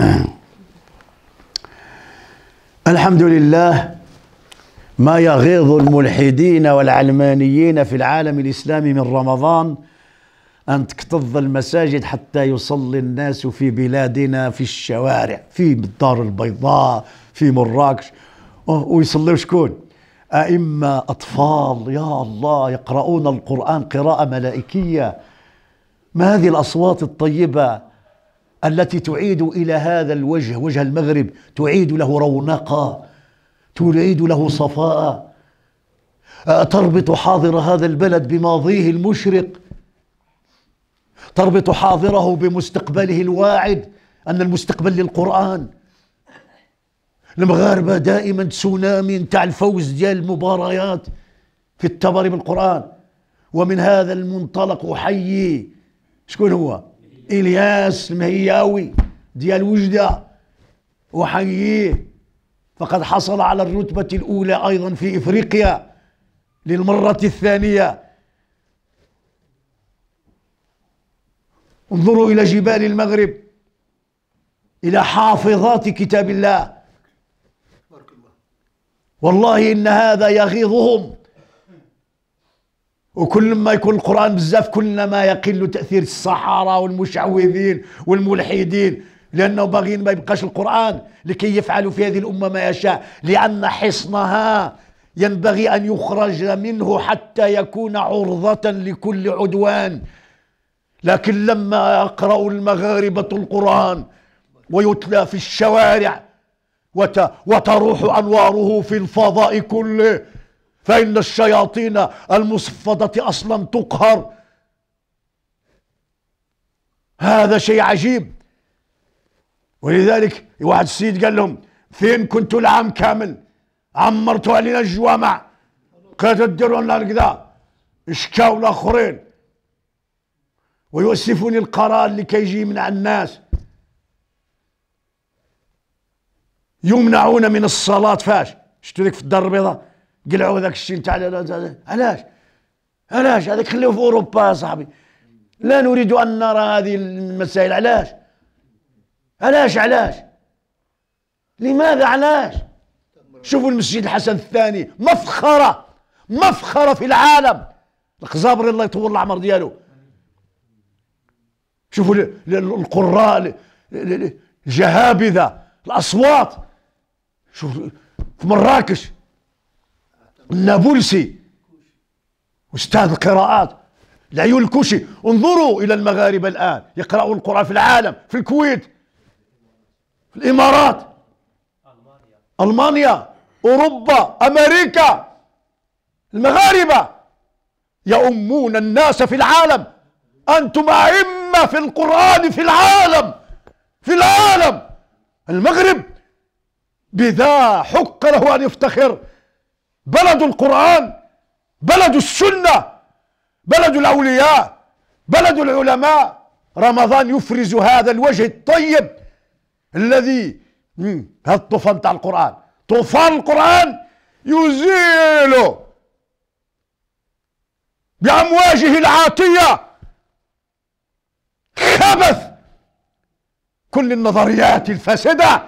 آه. الحمد لله ما يغيظ الملحدين والعلمانيين في العالم الإسلامي من رمضان أن تكتظ المساجد حتى يصلي الناس في بلادنا في الشوارع في الدار البيضاء في مراكش ويصلي شكون أئمة أطفال يا الله يقرؤون القرآن قراءة ملائكية ما هذه الأصوات الطيبة التي تعيد الى هذا الوجه وجه المغرب تعيد له رونقا تعيد له صفاء أه، تربط حاضر هذا البلد بماضيه المشرق تربط حاضره بمستقبله الواعد ان المستقبل للقران المغاربه دائما تسونامي نتاع الفوز ديال المباريات في التبر بالقران ومن هذا المنطلق احيي شكون هو الياس المهياوي ديال وجده احييه فقد حصل على الرتبه الاولى ايضا في افريقيا للمره الثانيه انظروا الى جبال المغرب الى حافظات كتاب الله والله ان هذا يغيظهم وكل ما يكون القرآن بزاف كل ما يقل تأثير السحرة والمشعوذين والملحدين لأنه باغيين ما يبقاش القرآن لكي يفعلوا في هذه الأمة ما يشاء لأن حصنها ينبغي أن يخرج منه حتى يكون عرضة لكل عدوان لكن لما يقرأ المغاربة القرآن ويتلى في الشوارع وتروح أنواره في الفضاء كله فإن الشياطين المصفدة أصلا تقهر هذا شيء عجيب ولذلك واحد السيد قال لهم فين كنتوا العام كامل عمرتوا علينا الجوامع كنت تديروا لنا هكذا اشكاوا لاخرين ويؤسفني القرار اللي كيجي من على الناس يمنعون من الصلاه فاش شفتوا في الدار البيضاء قلعوا ذاك الشيء نتاع علاش علاش هذاك خليه في اوروبا يا صاحبي لا نريد ان نرى هذه المسائل علاش علاش علاش لماذا علاش شوفوا المسجد الحسن الثاني مفخره مفخره في العالم القزابري الله يطول العمر ديالو شوفوا القراء الجهابذه الاصوات شوف في مراكش النابلسي أستاذ القراءات العيون الكوشي انظروا إلى المغاربة الآن يقراوا القرآن في العالم في الكويت في الإمارات ألمانيا, ألمانيا. أوروبا أمريكا المغاربة يؤمون الناس في العالم أنتم أئمة في القرآن في العالم في العالم المغرب بذا حق له أن يفتخر بلد القرآن بلد السنة بلد الأولياء بلد العلماء رمضان يفرز هذا الوجه الطيب الذي هذا الطوفان تاع القرآن طوفان القرآن يزيل بأمواجه العاطية خبث كل النظريات الفاسدة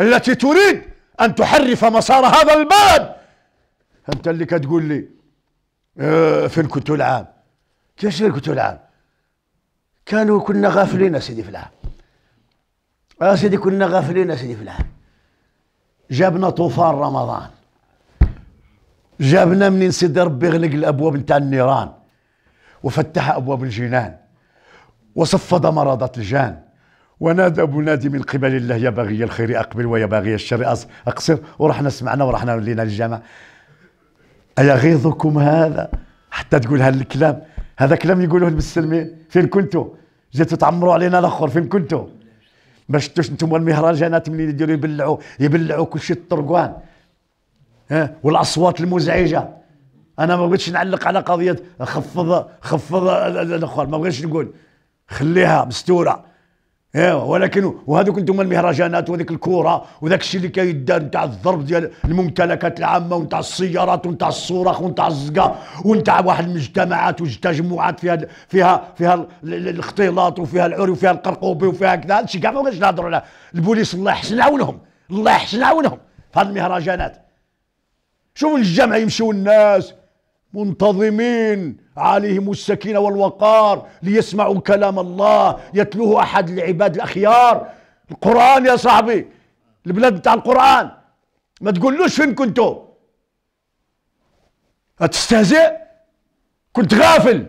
التي تريد أن تحرف مسار هذا البلد أنت اللي كتقول لي اه فين كنتوا العام كيفاش كنتوا العام كانوا كنا غافلين سيدي في العام آه، سيدي كنا غافلين سيدي في العام جابنا طوفان رمضان جابنا منين سيدي ربي غلق الابواب نتاع النيران وفتح ابواب الجنان وصفد مرضات الجان ونادى بنادي من قبل الله يا باغي الخير اقبل ويا باغي الشر اقصر ورحنا سمعنا ورحنا ولينا الجامع ايغيظكم هذا حتى تقول هالكلام هذا كلام يقولوه المسلمين فين كنتوا جيتوا تعمروا علينا الاخر فين كنتوا ما شفتوش انتم المهرجانات منين يديروا يبلعوا يبلعوا كل شيء الطرقوان ها والاصوات المزعجه انا ما بغيتش نعلق على قضيه خفض خفض الاخر ما بغيتش نقول خليها مستوره ايوا ولكن وهذوك انتم المهرجانات وهذيك الكوره وذاك الشيء اللي كيدار نتاع الضرب ديال الممتلكات العامه ونتاع السيارات ونتاع الصراخ ونتاع الزقه ونتاع واحد المجتمعات وتجمعات فيها فيها فيها الاختلاط وفيها العري وفيها القرقوبي وفيها كذا هادشي كاع ما بغيتش نهضروا عليه البوليس الله يحسن عونهم الله يحسن عونهم في هاد المهرجانات شوفوا الجامع يمشيو الناس منتظمين عليهم السكينة والوقار ليسمعوا كلام الله يتلوه أحد العباد الأخيار القرآن يا صاحبي البلاد بتاع القرآن ما تقولوش فين كنتوا أتستهزئ كنت غافل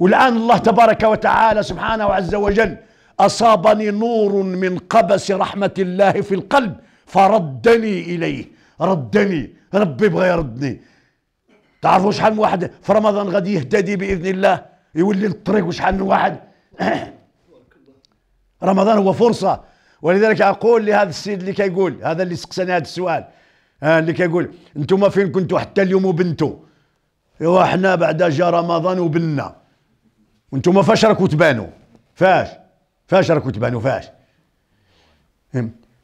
والآن الله تبارك وتعالى سبحانه عز وجل أصابني نور من قبس رحمة الله في القلب فردني إليه ردني ربي يبغى يردني تعرفوا شحال من واحد في رمضان غادي يهتدي باذن الله يولي الطريق وشحال من واحد رمضان هو فرصه ولذلك اقول لهذا السيد اللي كيقول هذا اللي سقساني هذا السؤال آه، اللي كيقول انتم فين كنتوا حتى اليوم وبنتوا ايوا حنا بعد جا رمضان وبنا وانتم فاش راكم تبانوا فاش فاش راكم تبانوا فاش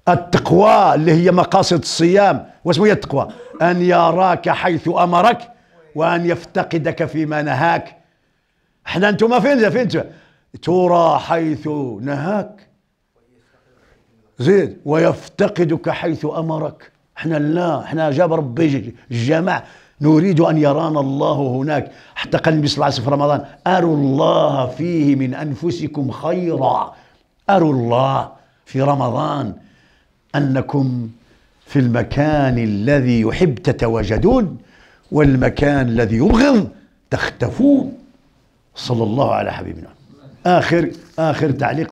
التقوى اللي هي مقاصد الصيام واش هي التقوى ان يراك حيث امرك وأن يفتقدك فيما نهاك احنا انتم فين فين ترى حيث نهاك زيد ويفتقدك حيث أمرك احنا لا احنا جاب ربي الجماع نريد أن يرانا الله هناك حتى قال النبي صلى الله عليه وسلم في رمضان أروا الله فيه من أنفسكم خيرا أروا الله في رمضان أنكم في المكان الذي يحب تتواجدون والمكان الذي يبغض تختفون صلى الله على حبيبنا آخر آخر تعليق